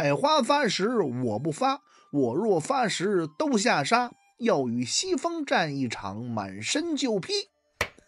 百花发时我不发，我若发时都下杀。要与西风战一场，满身就披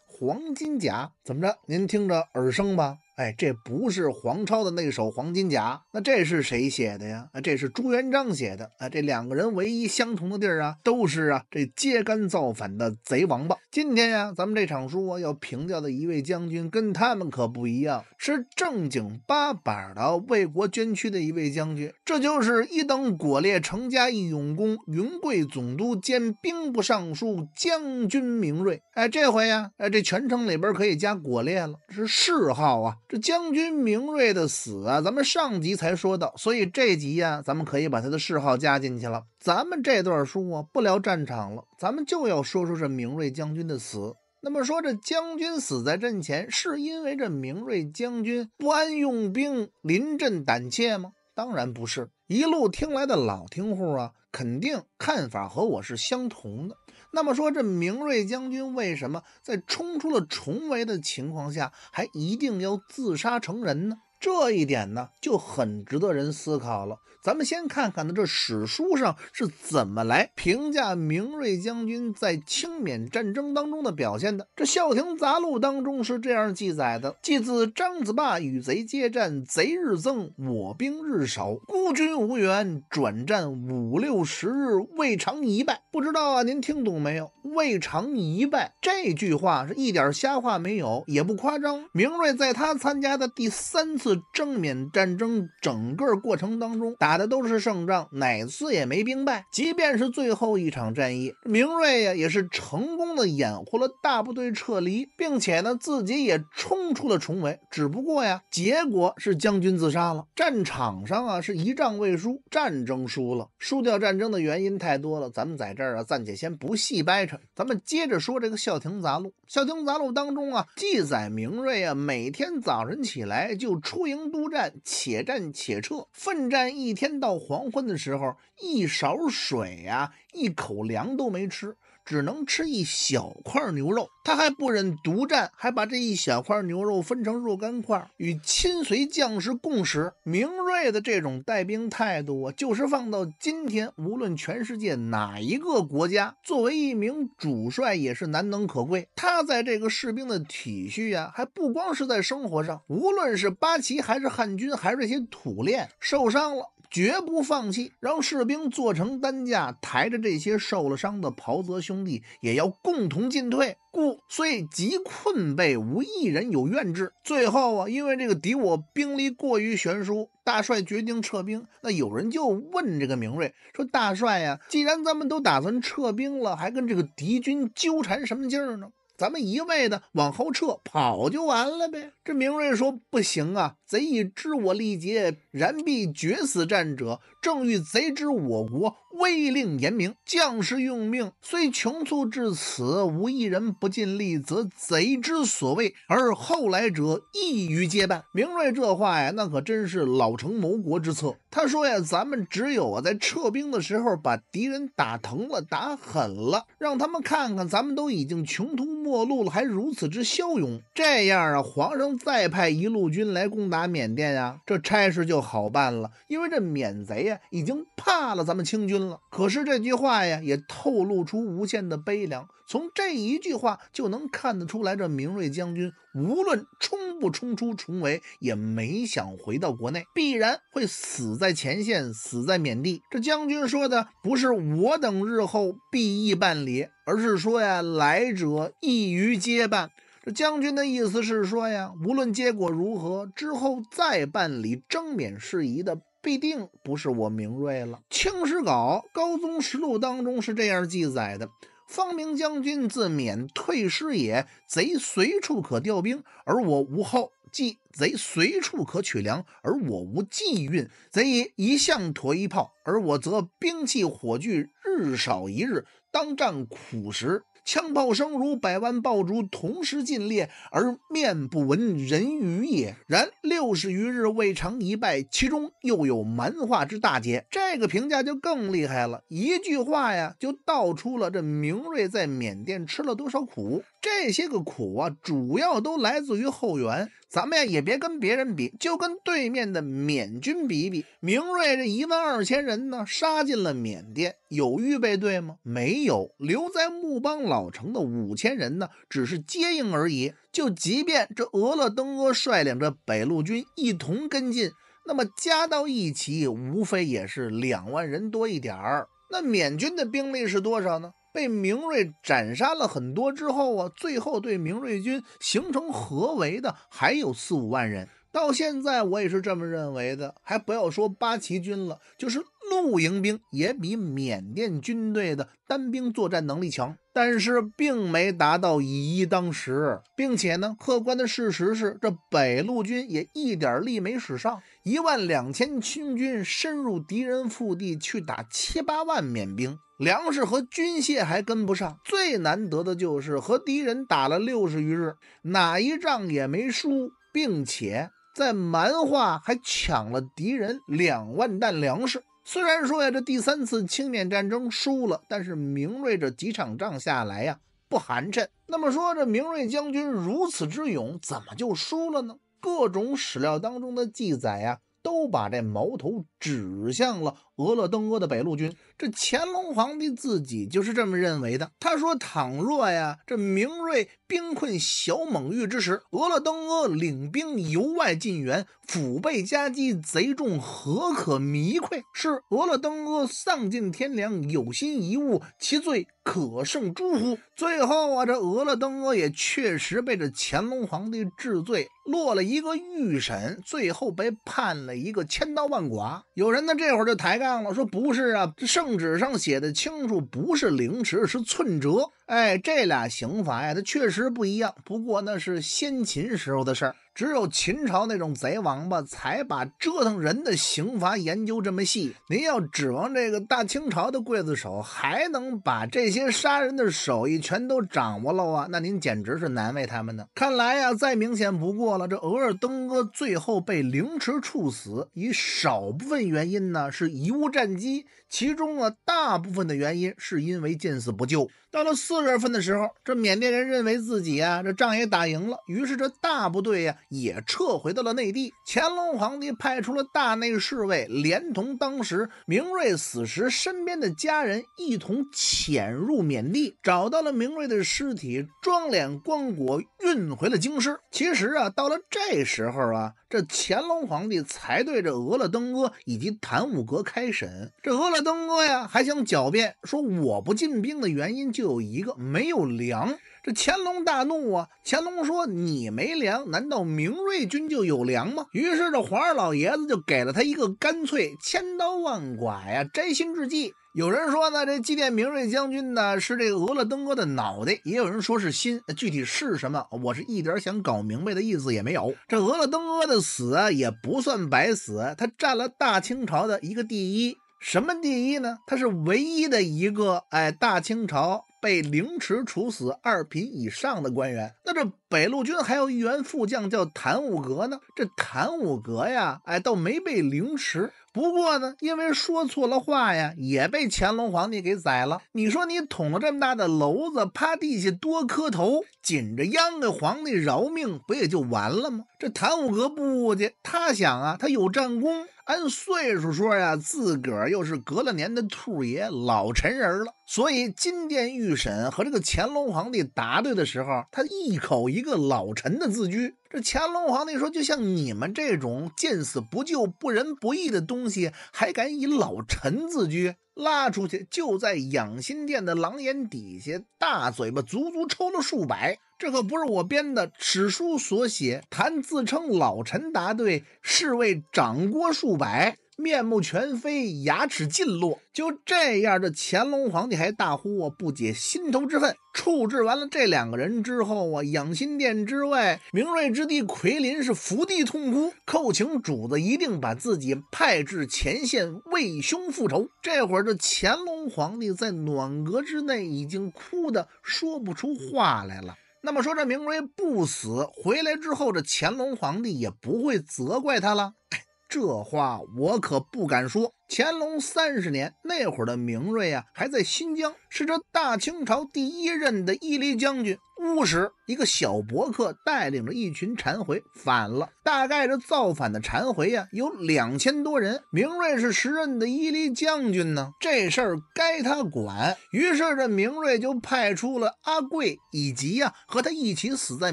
黄金甲。怎么着？您听着耳生吧？哎，这不是黄超的那首《黄金甲》，那这是谁写的呀？啊，这是朱元璋写的。啊，这两个人唯一相同的地儿啊，都是啊，这揭竿造反的贼王八。今天呀，咱们这场书啊，要评价的一位将军跟他们可不一样，是正经八板的为国捐躯的一位将军。这就是一等果烈成家义勇公，云贵总督兼兵部尚书将军明瑞。哎，这回呀，哎，这全称里边可以加果烈了，是谥号啊。这将军明锐的死啊，咱们上集才说到，所以这集啊，咱们可以把他的谥号加进去了。咱们这段书啊，不聊战场了，咱们就要说说这明锐将军的死。那么说这将军死在阵前，是因为这明锐将军不安用兵，临阵胆怯吗？当然不是。一路听来的老听户啊，肯定看法和我是相同的。那么说，这明瑞将军为什么在冲出了重围的情况下，还一定要自杀成人呢？这一点呢，就很值得人思考了。咱们先看看呢，这史书上是怎么来评价明瑞将军在清缅战争当中的表现的？这《孝亭杂录》当中是这样记载的：继自张子坝与贼接战，贼日增，我兵日少，孤军无援，转战五六十日，未尝一败。不知道啊，您听懂没有？未尝一败这句话是一点瞎话没有，也不夸张。明瑞在他参加的第三次正面战争整个过程当中，打的都是胜仗，哪次也没兵败。即便是最后一场战役，明瑞呀也是成功的掩护了大部队撤离，并且呢自己也冲出了重围。只不过呀，结果是将军自杀了。战场上啊是一仗未输，战争输了，输掉战争的原因太多了，咱们在这儿啊暂且先不细掰扯。咱们接着说这个《孝亭杂录》，《孝亭杂录》当中啊，记载明瑞啊，每天早晨起来就出营督战，且战且撤，奋战一天到黄昏的时候，一勺水啊，一口粮都没吃。只能吃一小块牛肉，他还不忍独占，还把这一小块牛肉分成若干块，与亲随将士共食。明锐的这种带兵态度啊，就是放到今天，无论全世界哪一个国家，作为一名主帅也是难能可贵。他在这个士兵的体恤啊，还不光是在生活上，无论是八旗还是汉军，还是这些土练，受伤了。绝不放弃，让士兵做成担架，抬着这些受了伤的袍泽兄弟，也要共同进退。故虽极困惫，无一人有怨志。最后啊，因为这个敌我兵力过于悬殊，大帅决定撤兵。那有人就问这个明瑞说：“大帅呀，既然咱们都打算撤兵了，还跟这个敌军纠缠什么劲儿呢？”咱们一味的往后撤跑就完了呗？这明瑞说不行啊，贼已知我力竭，然必决死战者，正欲贼知我国。威令严明，将士用命，虽穷促至此，无一人不尽力，则贼之所谓，而后来者易于接办。明瑞这话呀，那可真是老成谋国之策。他说呀，咱们只有啊，在撤兵的时候，把敌人打疼了，打狠了，让他们看看咱们都已经穷途末路了，还如此之骁勇。这样啊，皇上再派一路军来攻打缅甸呀，这差事就好办了，因为这缅贼呀，已经怕了咱们清军。了。可是这句话呀，也透露出无限的悲凉。从这一句话就能看得出来，这明瑞将军无论冲不冲出重围，也没想回到国内，必然会死在前线，死在缅地。这将军说的不是“我等日后必议办理”，而是说呀，“来者易于接办”。这将军的意思是说呀，无论结果如何，之后再办理征缅事宜的。必定不是我明锐了。《清史稿》《高宗实录》当中是这样记载的：方明将军自免退师也。贼随处可调兵，而我无后即贼随处可取粮，而我无济运。贼一向驮一炮，而我则兵器火炬日少一日，当战苦时。枪炮声如百万爆竹同时进裂，而面不闻人语也。然六十余日未尝一败，其中又有蛮化之大捷。这个评价就更厉害了，一句话呀，就道出了这明瑞在缅甸吃了多少苦。这些个苦啊，主要都来自于后援。咱们呀也别跟别人比，就跟对面的缅军比比。明瑞这一万二千人呢，杀进了缅甸，有预备队吗？没有。留在木邦老城的五千人呢，只是接应而已。就即便这俄勒登阿率领着北路军一同跟进，那么加到一起，无非也是两万人多一点儿。那缅军的兵力是多少呢？被明瑞斩杀了很多之后啊，最后对明瑞军形成合围的还有四五万人。到现在我也是这么认为的。还不要说八旗军了，就是露营兵也比缅甸军队的单兵作战能力强。但是并没达到以一当十，并且呢，客观的事实是，这北路军也一点力没使上，一万两千清军深入敌人腹地去打七八万缅兵，粮食和军械还跟不上，最难得的就是和敌人打了六十余日，哪一仗也没输，并且。在蛮化还抢了敌人两万担粮食。虽然说呀，这第三次青缅战争输了，但是明锐这几场仗下来呀，不寒碜。那么说这明锐将军如此之勇，怎么就输了呢？各种史料当中的记载呀，都把这矛头。指向了俄勒登阿的北路军，这乾隆皇帝自己就是这么认为的。他说：“倘若呀，这明瑞兵困小蒙域之时，俄勒登阿领兵由外进援，腹背夹击，贼众何可弥溃？是俄勒登阿丧尽天良，有心一物，其罪可胜诛乎？”最后啊，这俄勒登阿也确实被这乾隆皇帝治罪，落了一个御审，最后被判了一个千刀万剐。有人呢，这会儿就抬杠了，说不是啊，这圣旨上写的清楚，不是凌迟，是寸折。哎，这俩刑罚呀，它确实不一样。不过那是先秦时候的事儿。只有秦朝那种贼王八才把折腾人的刑罚研究这么细。您要指望这个大清朝的刽子手还能把这些杀人的手艺全都掌握喽啊？那您简直是难为他们呢。看来呀，再明显不过了。这额尔登哥最后被凌迟处死，以少部分原因呢是贻误战机，其中啊大部分的原因是因为见死不救。到了四月份的时候，这缅甸人认为自己啊这仗也打赢了，于是这大部队呀也撤回到了内地。乾隆皇帝派出了大内侍卫，连同当时明瑞死时身边的家人一同潜入缅甸，找到了明瑞的尸体，装殓棺椁，运回了京师。其实啊，到了这时候啊，这乾隆皇帝才对着额勒登哥以及谭武阁开审。这额勒登哥呀还想狡辩说我不进兵的原因。就有一个没有粮，这乾隆大怒啊！乾隆说：“你没粮，难道明瑞军就有粮吗？”于是这皇二老爷子就给了他一个干脆千刀万剐呀，摘心之计。有人说呢，这祭奠明瑞将军呢是这个俄勒登哥的脑袋，也有人说是心，具体是什么，我是一点想搞明白的意思也没有。这俄勒登哥的死啊，也不算白死，他占了大清朝的一个第一。什么第一呢？他是唯一的一个哎，大清朝被凌迟处死二品以上的官员。那这北路军还有一员副将叫谭武阁呢。这谭武阁呀，哎，倒没被凌迟，不过呢，因为说错了话呀，也被乾隆皇帝给宰了。你说你捅了这么大的娄子，趴地下多磕头，紧着央给皇帝饶命，不也就完了吗？这谭武阁不去，他想啊，他有战功。按岁数说呀，自个儿又是隔了年的兔爷老臣人了，所以金殿御审和这个乾隆皇帝答对的时候，他一口一个老臣的自居。这乾隆皇帝说，就像你们这种见死不救、不仁不义的东西，还敢以老臣自居？拉出去！就在养心殿的廊檐底下，大嘴巴足足抽了数百。这可不是我编的，史书所写。谭自称老臣，答对侍卫掌锅数百。面目全非，牙齿尽落，就这样，这乾隆皇帝还大呼啊，不解心头之恨。处置完了这两个人之后啊，养心殿之外，明瑞之弟奎林是伏地痛哭，叩请主子一定把自己派至前线为兄复仇。这会儿，这乾隆皇帝在暖阁之内已经哭得说不出话来了。那么说，这明瑞不死回来之后，这乾隆皇帝也不会责怪他了。这话我可不敢说。乾隆三十年那会儿的明瑞啊，还在新疆，是这大清朝第一任的伊犁将军。乌什一个小伯克带领着一群禅回反了，大概这造反的禅回呀有两千多人。明瑞是时任的伊犁将军呢，这事儿该他管。于是这明瑞就派出了阿桂以及呀和他一起死在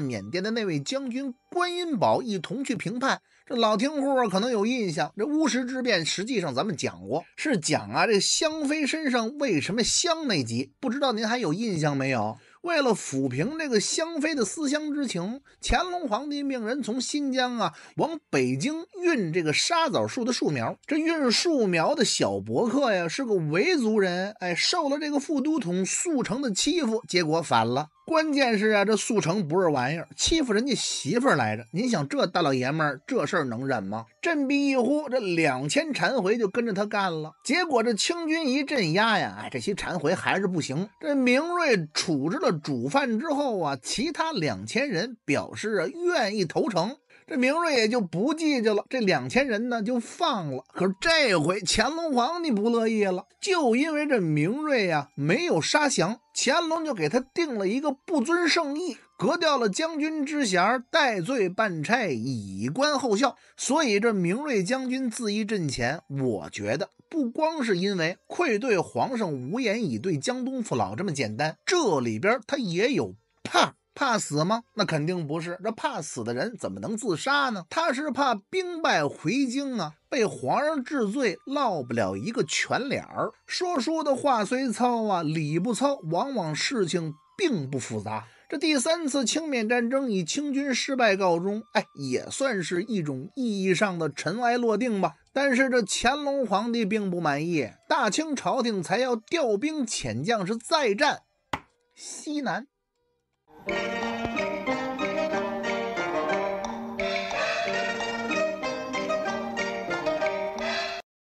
缅甸的那位将军观音宝一同去评判。这老听户可能有印象，这乌什之变实际上咱们讲。讲过是讲啊，这香妃身上为什么香那集，不知道您还有印象没有？为了抚平这个香妃的思乡之情，乾隆皇帝命人从新疆啊往北京运这个沙枣树的树苗。这运树苗的小伯克呀，是个维族人，哎，受了这个副都统速成的欺负，结果反了。关键是啊，这速成不是玩意儿，欺负人家媳妇来着。您想，这大老爷们儿这事儿能忍吗？振臂一呼，这两千禅回就跟着他干了。结果这清军一镇压呀，哎，这些禅回还是不行。这明瑞处置了主犯之后啊，其他两千人表示啊愿意投诚。这明瑞也就不计较了，这两千人呢就放了。可是这回乾隆皇帝不乐意了，就因为这明瑞呀没有杀降，乾隆就给他定了一个不遵圣意，革掉了将军之衔，戴罪办差，以观后效。所以这明瑞将军自缢阵前，我觉得不光是因为愧对皇上、无言以对江东父老这么简单，这里边他也有怕。怕死吗？那肯定不是。这怕死的人怎么能自杀呢？他是怕兵败回京啊，被皇上治罪，落不了一个全脸儿。说书的话虽糙啊，理不糙，往往事情并不复杂。这第三次清缅战争以清军失败告终，哎，也算是一种意义上的尘埃落定吧。但是这乾隆皇帝并不满意，大清朝廷才要调兵遣将，是再战西南。Thank you.